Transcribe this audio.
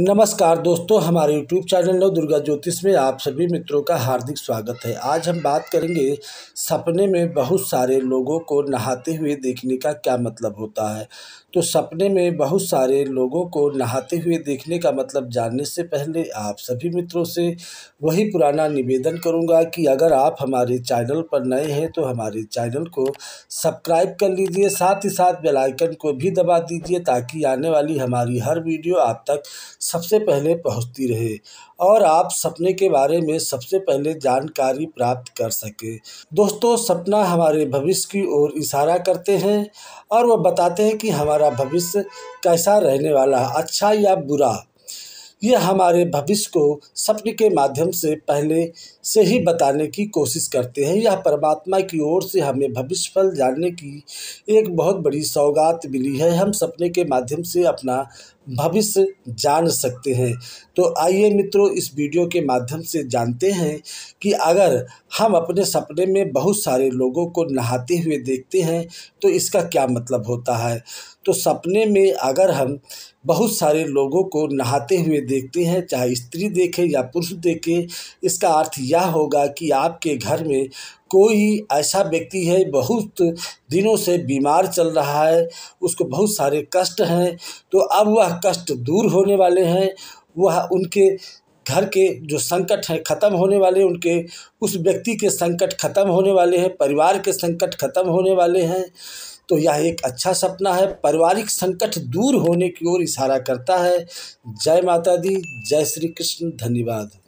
नमस्कार दोस्तों हमारे यूट्यूब चैनल नव दुर्गा ज्योतिष में आप सभी मित्रों का हार्दिक स्वागत है आज हम बात करेंगे सपने में बहुत सारे लोगों को नहाते हुए देखने का क्या मतलब होता है तो सपने में बहुत सारे लोगों को नहाते हुए देखने का मतलब जानने से पहले आप सभी मित्रों से वही पुराना निवेदन करूंगा कि अगर आप हमारे चैनल पर नए हैं तो हमारे चैनल को सब्सक्राइब कर लीजिए साथ ही साथ बेलाइकन को भी दबा दीजिए ताकि आने वाली हमारी हर वीडियो आप तक सबसे पहले पहुंचती रहे और आप सपने के बारे में सबसे पहले जानकारी प्राप्त कर सके दोस्तों सपना हमारे भविष्य की ओर इशारा करते हैं और वह बताते हैं कि हमारा भविष्य कैसा रहने वाला है अच्छा या बुरा यह हमारे भविष्य को सपने के माध्यम से पहले से ही बताने की कोशिश करते हैं यह परमात्मा की ओर से हमें भविष्य फल जानने की एक बहुत बड़ी सौगात मिली है हम सपने के माध्यम से अपना भविष्य जान सकते हैं तो आइए मित्रों इस वीडियो के माध्यम से जानते हैं कि अगर हम अपने सपने में बहुत सारे लोगों को नहाते हुए देखते हैं तो इसका क्या मतलब होता है तो सपने में अगर हम बहुत सारे लोगों को नहाते हुए देखते हैं चाहे स्त्री देखे या पुरुष देखे इसका अर्थ यह होगा कि आपके घर में कोई ऐसा व्यक्ति है बहुत दिनों से बीमार चल रहा है उसको बहुत सारे कष्ट हैं तो अब वह कष्ट दूर होने वाले हैं वह उनके घर के जो संकट हैं ख़त्म होने वाले उनके उस व्यक्ति के संकट ख़त्म होने वाले हैं परिवार के संकट ख़त्म होने वाले हैं तो यह एक अच्छा सपना है पारिवारिक संकट दूर होने की ओर इशारा करता है जय माता दी जय श्री कृष्ण धन्यवाद